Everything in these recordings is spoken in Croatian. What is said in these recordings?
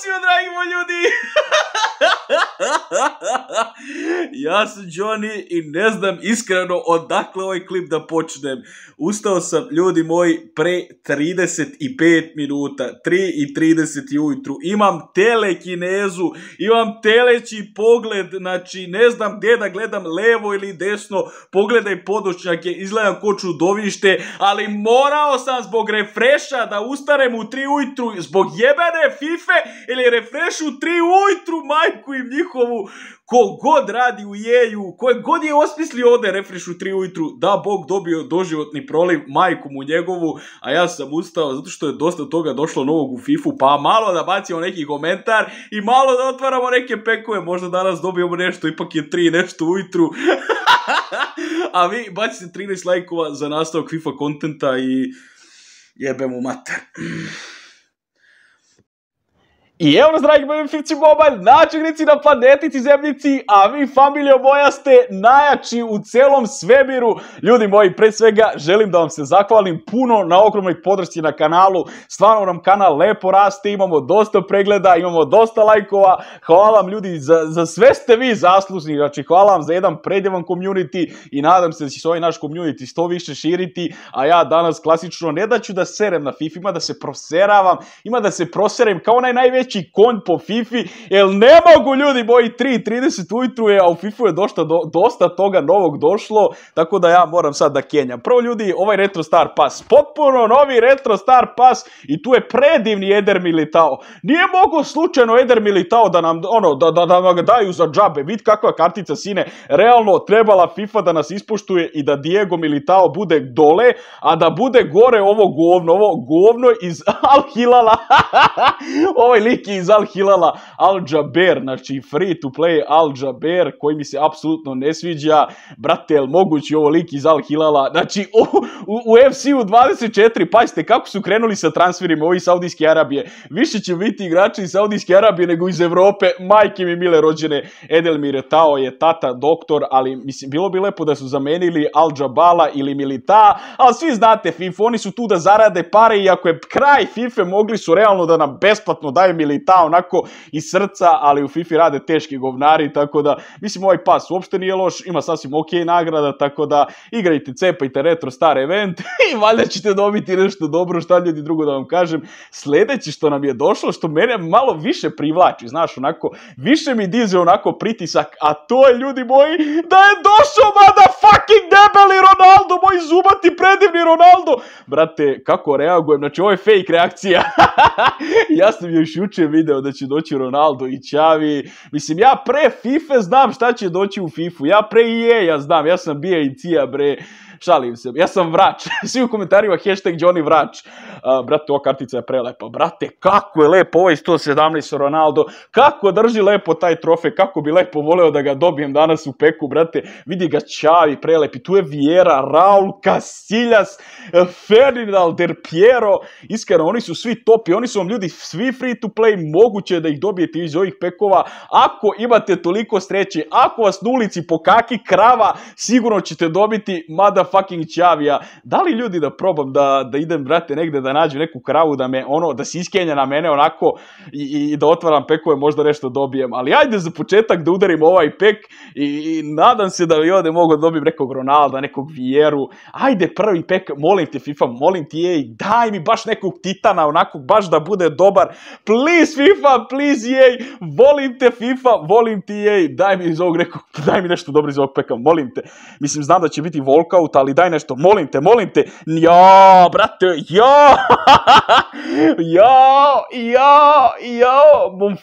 prossimo Draghi voglio dire ja sam Johnny i ne znam iskreno odakle ovaj klip da počnem. Ustao sam, ljudi moji, pre 35 minuta, 3 i 30 ujutru. Imam telekinezu, imam teleći pogled, znači ne znam gdje da gledam levo ili desno, pogledaj podočnjake, izgledam ko čudovište, ali morao sam zbog refresha da ustarem u 3 ujutru, zbog jebene FIFA ili refrešu 3 ujutru majku im njihovu ko god radi u Jeju, koje god je osmislio ode refresh tri ujutru, da Bog dobio doživotni proliv, majku mu njegovu, a ja sam ustao zato što je dosta toga došlo novog u Fifu, pa malo da bacimo neki komentar i malo da otvaramo neke pekove, možda danas dobijemo nešto, ipak je tri nešto ujutru. a vi bacite 13 lajkova za nastavak FIFA kontenta i jebemo mater. I evo nas, dragi fici Mobile, načinici na planetici Zemljici, a vi, familijo moja, ste najjači u celom svemiru. Ljudi moji, pred svega, želim da vam se zahvalim puno na ogromnoj podršci na kanalu. Stvarno nam kanal lepo raste, imamo dosta pregleda, imamo dosta lajkova. Hvala vam, ljudi, za, sve ste vi zaslužni. Znači, hvala vam za jedan predjevan community i nadam se da će se ovaj naš community sto više širiti. A ja danas klasično ne da ću da serem na fifima, da se proseravam, ima da se proserem kao onaj najveći treći konj po Fifi, jer ne mogu ljudi moji 3.30 ujutru je, a u Fifu je došlo do, dosta toga novog došlo, tako da ja moram sad da kenjam. Prvo ljudi, ovaj Retro Star Pass, potpuno novi Retro Star Pass i tu je predivni Eder Militao. Nije mogo slučajno Eder Militao da nam, ono, da, da, da nam ga daju za džabe, vid kakva kartica sine, realno trebala Fifa da nas ispoštuje i da Diego Militao bude dole, a da bude gore ovo govno, ovo govno iz Al Hilala. ovaj lik lik iz Al-Hilala al jaber znači free to play al jaber koji mi se apsolutno ne sviđa. Brate, moguć mogući ovo lik iz Al-Hilala? Znači, u, FC-u 24, pazite kako su krenuli sa transferima ovi Saudijske Arabije. Više će biti igrači iz Saudijske Arabije nego iz Europe. Majke mi mile rođene, Edelmir Tao je tata doktor, ali mislim, bilo bi lepo da su zamenili al jabala ili Milita, ali svi znate FIFA, oni su tu da zarade pare i ako je kraj FIFA e, mogli su realno da nam besplatno daju Milita ili ta onako iz srca, ali u FIFA rade teški govnari, tako da, mislim, ovaj pas uopšte nije loš, ima sasvim ok nagrada, tako da igrajte, cepajte retro star event i valjda ćete dobiti nešto dobro, šta ljudi drugo da vam kažem. Sljedeće što nam je došlo, što mene malo više privlači, znaš, onako, više mi dize onako pritisak, a to je, ljudi moji, da je došao mada fucking debeli Ronaldo, moj zubati predivni Ronaldo! Brate, kako reagujem, znači ovo je fake reakcija. ja sam još jučer video da će doći Ronaldo i Čavi. Mislim, ja pre FIFA znam šta će doći u FIFA, ja pre EA ja znam, ja sam bija i bre. Šalim se. Ja sam vrač. Svi u komentarima hashtag Johnny vrač. Uh, brate, ova kartica je prelepa. Brate, kako je lepo ovaj 117 Ronaldo. Kako drži lepo taj trofej. Kako bi lepo voleo da ga dobijem danas u peku, brate. Vidi ga Čavi, prelepi. Tu je Viera, Raul, Casillas, Ferdinand, Der Piero. Iskreno, oni su svi topi. Oni su vam ljudi svi free to play. Moguće je da ih dobijete iz ovih pekova. Ako imate toliko sreće, ako vas na ulici pokaki krava, sigurno ćete dobiti, mada fucking čavija, da li ljudi da probam da, da idem, brate, negde da nađem neku kravu, da me, ono, da se iskenja na mene onako i, i da otvaram pekove, možda nešto dobijem, ali ajde za početak da udarim ovaj pek i, nadam se da bi ovde mogu da dobijem nekog Ronalda, nekog Vieru, ajde prvi pek, molim te FIFA, molim ti je, daj mi baš nekog Titana, onako, baš da bude dobar, please FIFA, please jej, volim te FIFA, volim ti je. daj mi iz ovog nekog, daj mi nešto dobro iz ovog peka, molim te. Mislim, znam da će biti walkout, ali daj nešto, molim te, molim te. Ja, brate, ja, ja, ja, ja, mon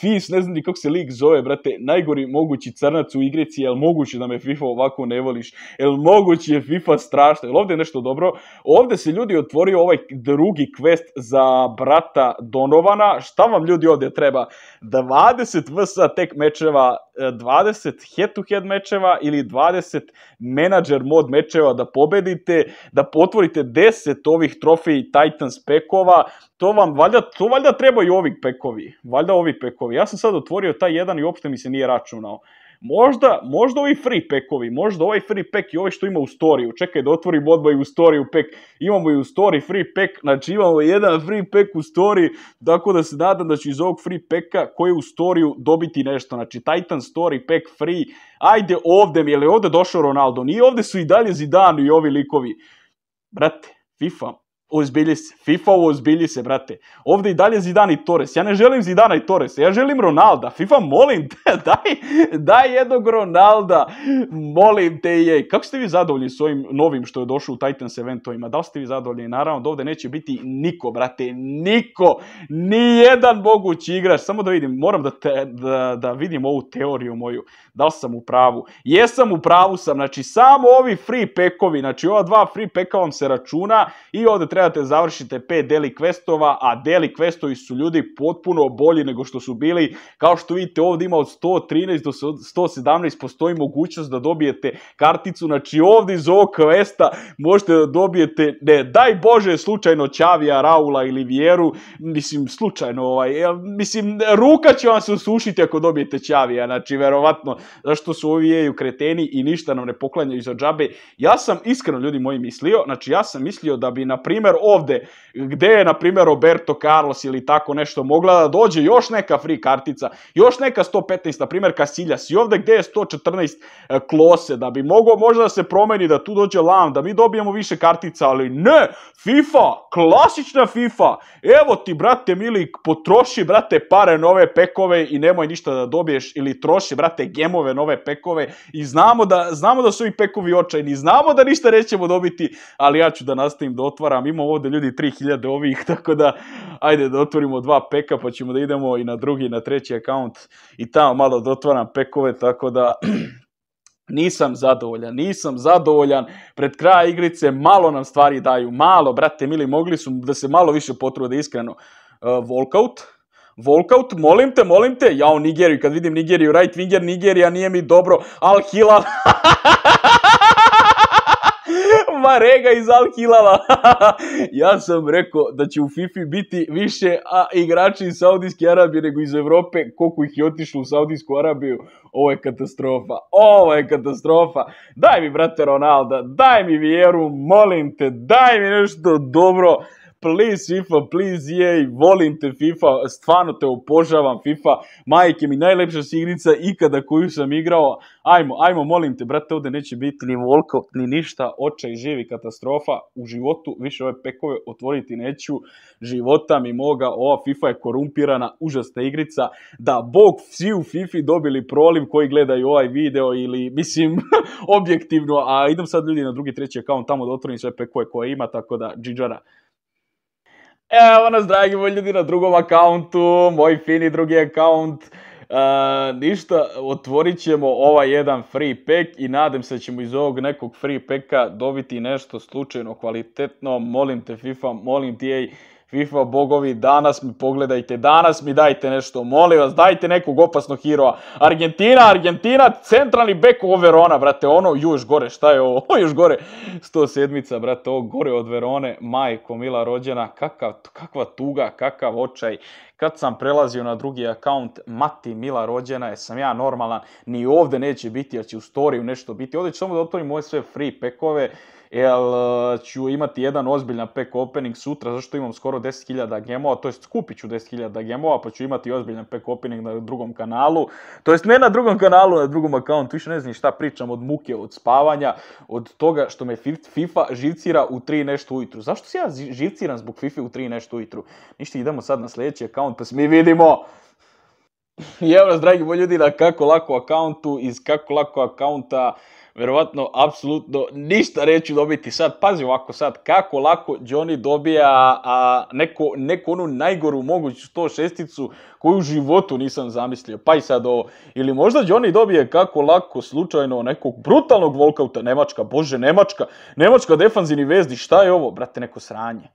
fils, ne znam ni kako se lik zove, brate, najgori mogući crnac u igreci jel moguće da me FIFA ovako ne voliš, jel moguće je FIFA strašno, jel ovdje je nešto dobro, ovdje se ljudi otvorio ovaj drugi quest za brata Donovana, šta vam ljudi ovdje treba, 20 vs tek mečeva, 20 head to head mečeva ili 20 men menadžer mod mečeva da pobedite, da otvorite 10 ovih trofej Titans pekova, to vam valjda, to valjda trebaju ovi pekovi, valjda ovi pekovi. Ja sam sad otvorio taj jedan i uopšte mi se nije računao. Možda, možda ovi free pekovi, možda ovaj free pek i ovaj što ima u storiju. Čekaj da otvorim odmah i u storiju pek. Imamo i u story free pek. znači imamo jedan free pek u storiji, tako da se nadam da ću iz ovog free peka koji je u storiju dobiti nešto. Znači Titan story pek free, ajde ovdje mi je li ovdje došao Ronaldo? Nije ovdje su i dalje Zidane i ovi likovi. Brate, FIFA Ozbilji se. FIFA ozbilji se, brate. Ovdje i dalje Zidane i Torres. Ja ne želim Zidana i Torres. Ja želim Ronalda. FIFA, molim te, daj, daj jednog Ronalda. Molim te, jej. Kako ste vi zadovoljni s ovim novim što je došao u Titans eventovima? Da li ste vi zadovoljni? Naravno, da ovdje neće biti niko, brate. Niko. Nijedan mogući igrač. Samo da vidim, moram da, te, da, da vidim ovu teoriju moju. Da li sam u pravu? Jesam u pravu sam. Znači, samo ovi free pekovi. Znači, ova dva free peka vam se računa i ovdje treba trebate završite 5 deli questova, a deli questovi su ljudi potpuno bolji nego što su bili. Kao što vidite ovdje ima od 113 do 117 postoji mogućnost da dobijete karticu. Znači ovdje iz ovog questa možete da dobijete, ne, daj Bože, slučajno Čavija, Raula ili Vjeru. Mislim, slučajno ovaj, mislim, ruka će vam se usušiti ako dobijete Čavija. Znači, verovatno, zašto su ovi jeju kreteni i ništa nam ne poklanjaju za džabe. Ja sam iskreno, ljudi moji, mislio, znači ja sam mislio da bi, na primjer, ovdje, gdje je na primjer Roberto Carlos ili tako nešto mogla da dođe još neka free kartica, još neka 115, na primjer Casillas i ovdje gdje je 114 e, klose, da bi mogao možda da se promeni, da tu dođe Lam, da mi dobijemo više kartica, ali ne, FIFA, klasična FIFA, evo ti brate mili, potroši brate pare nove pekove i nemoj ništa da dobiješ ili troši brate gemove nove pekove i znamo da, znamo da su i pekovi očajni, znamo da ništa nećemo dobiti, ali ja ću da nastavim da otvaram, ima ovdje ljudi 3000 ovih, tako da ajde da otvorimo dva peka pa ćemo da idemo i na drugi, na treći account i tamo malo da otvaram pekove, tako da nisam zadovoljan, nisam zadovoljan, pred kraja igrice malo nam stvari daju, malo, brate mili, mogli su da se malo više potrude, iskreno. Uh, walkout, Volkout, molim te, molim te, jao Nigeriju, kad vidim Nigeriju, right winger Nigerija, nije mi dobro, Al Hilal, Marega iz Alkilala. ja sam rekao da će u FIFA biti više a, igrači iz Saudijske Arabije nego iz Europe. Koliko ih je otišlo u Saudijsku Arabiju. Ovo je katastrofa. Ovo je katastrofa. Daj mi, brate Ronalda, daj mi Vjeru, molim te, daj mi nešto dobro please FIFA, please jej, volim te FIFA, stvarno te opožavam FIFA, majke mi najlepša si ikada koju sam igrao, ajmo, ajmo, molim te, brate, ovdje neće biti ni volko, ni ništa, očaj živi katastrofa, u životu više ove pekove otvoriti neću, života mi moga, ova FIFA je korumpirana, užasta igrica, da bog svi u FIFA dobili proliv koji gledaju ovaj video ili, mislim, objektivno, a idem sad ljudi na drugi, treći account tamo da otvorim sve pekove koje ima, tako da, džidžara. Evo nas dragi moji ljudi na drugom akauntu, moj fini drugi akaunt. E, ništa, otvorit ćemo ovaj jedan free pack i nadam se da ćemo iz ovog nekog free packa dobiti nešto slučajno kvalitetno. Molim te FIFA, molim ti FIFA bogovi, danas mi pogledajte, danas mi dajte nešto, molim vas, dajte nekog opasnog heroa. Argentina, Argentina, centralni bek o, Verona, brate, ono, još gore, šta je ovo, ono još gore, 107-ica, brate, ovo gore od Verone, majko, mila rođena, kakva tuga, kakav očaj, kad sam prelazio na drugi akaunt, Mati Mila rođena, jer sam ja normalan, ni ovdje neće biti, jer će u storiju nešto biti. Ovdje ću samo da otvorim moje sve free pekove, jer e, ću imati jedan ozbiljan pack opening sutra, zašto imam skoro 10.000 gemova, to jest skupit ću 10.000 gemova, pa ću imati ozbiljan pack opening na drugom kanalu, to jest ne na drugom kanalu, na drugom akauntu, više ne znam šta pričam od muke, od spavanja, od toga što me FIFA živcira u 3 nešto ujutru. Zašto se ja živciram zbog FIFA u 3 nešto ujutru? Ništa, idemo sad na sljedeći akaunt, pa mi vidimo. I evo nas, dragi moji ljudi, na kako lako accountu, iz kako lako accounta, verovatno, apsolutno ništa reći dobiti. Sad, pazi ovako sad, kako lako Johnny dobija a, neku onu najgoru moguću 106-icu koju u životu nisam zamislio. Pa i sad ovo. Ili možda Johnny dobije kako lako slučajno nekog brutalnog volkauta Nemačka. Bože, Nemačka, Nemačka defanzini vezdi, šta je ovo? Brate, neko sranje.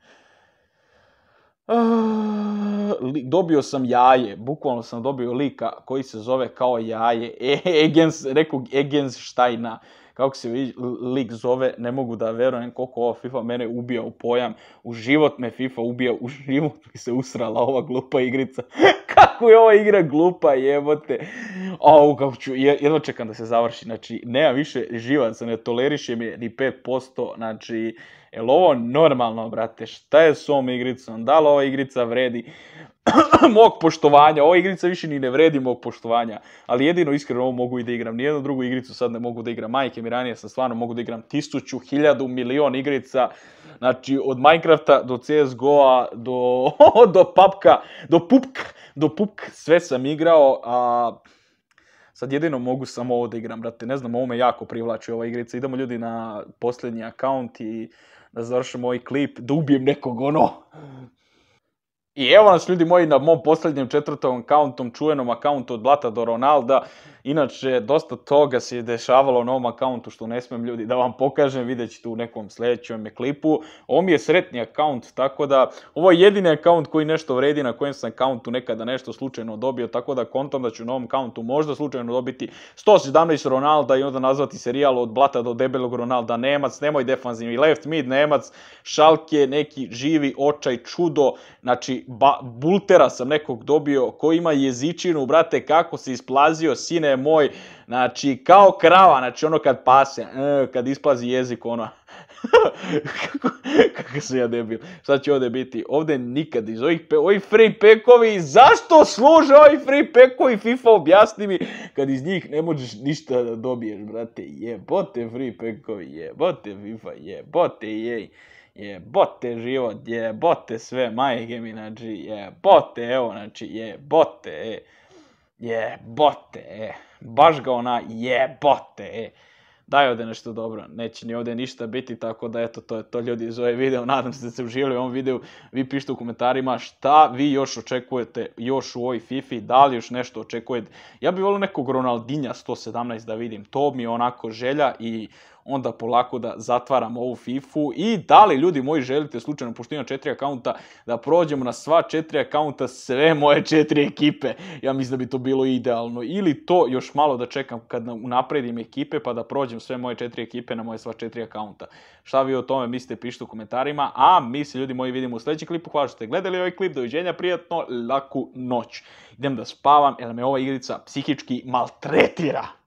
Ah, dobio sam jaje, bukvalno sam dobio lika koji se zove kao jaje, e, Egens, rekao Egensteina, kako se lik zove, ne mogu da verujem koliko ova FIFA mene ubija u pojam, u život me FIFA ubija, u život mi se usrala ova glupa igrica, kako je ova igra glupa, jebote, au, kako jedva čekam da se završi, znači, nema više živaca, ne toleriše mi ni 5%, znači, Jel ovo normalno, brate? Šta je s ovom igricom? Da li ova igrica vredi mog poštovanja? Ova igrica više ni ne vredi mog poštovanja. Ali jedino iskreno ovo mogu i da igram. Nijednu drugu igricu sad ne mogu da igram. Majke mi ranije sam stvarno mogu da igram tisuću, hiljadu, milion igrica. Znači, od Minecrafta do CSGO-a, do, do papka, do pupk, do pupk, sve sam igrao. A, Sad jedino mogu samo ovo da igram, brate. Ne znam, ovo me jako privlači ova igrica. Idemo ljudi na posljednji akaunt i da završim ovaj klip, da ubijem nekog ono, i evo nas ljudi moji na mom posljednjem četvrtom akauntom, čuvenom akauntu od Blata do Ronalda. Inače, dosta toga se je dešavalo na novom akauntu što ne smijem ljudi da vam pokažem, vidjet ćete u nekom sljedećem klipu. Ovo mi je sretni akaunt, tako da ovo je jedini akaunt koji nešto vredi, na kojem sam akauntu nekada nešto slučajno dobio, tako da kontam da ću na ovom akauntu možda slučajno dobiti 117 Ronalda i onda nazvati serijal od Blata do debelog Ronalda Nemac, nemoj defanzivni left mid Nemac, Šalke, neki živi očaj, čudo, znači ba, bultera sam nekog dobio koji ima jezičinu, brate, kako se isplazio, sine moj, znači, kao krava, znači, ono kad pase, e, kad isplazi jezik, ono, kako, kako se ja debil. Sad će ovdje biti, ovdje nikad iz ovih, pe, ovih free pekovi, zašto služe ovi free pekovi FIFA, objasni mi, kad iz njih ne možeš ništa da dobiješ, brate, jebote free pekovi, jebote FIFA, jebote jej bote život, je bote sve, majke mi, znači, je bote evo, znači, je e, Je bote, e, baš ga ona je bote. e. Daj ovdje nešto dobro, neće ni ovdje ništa biti, tako da eto, to je to ljudi iz video, nadam se da ste uživali u ovom videu, vi pišite u komentarima šta vi još očekujete još u ovoj Fifi, da li još nešto očekujete, ja bih volio nekog Ronaldinja 117 da vidim, to mi je onako želja i onda polako da zatvaramo ovu FIFU. I da li ljudi moji želite slučajno pošto imam četiri akaunta da prođemo na sva četiri akaunta sve moje četiri ekipe. Ja mislim da bi to bilo idealno. Ili to još malo da čekam kad napredim ekipe pa da prođem sve moje četiri ekipe na moje sva četiri akaunta. Šta vi o tome mislite pišite u komentarima. A mi se ljudi moji vidimo u sljedećem klipu. Hvala što ste gledali ovaj klip. Doviđenja, prijatno, laku noć. Idem da spavam jer me ova igrica psihički maltretira.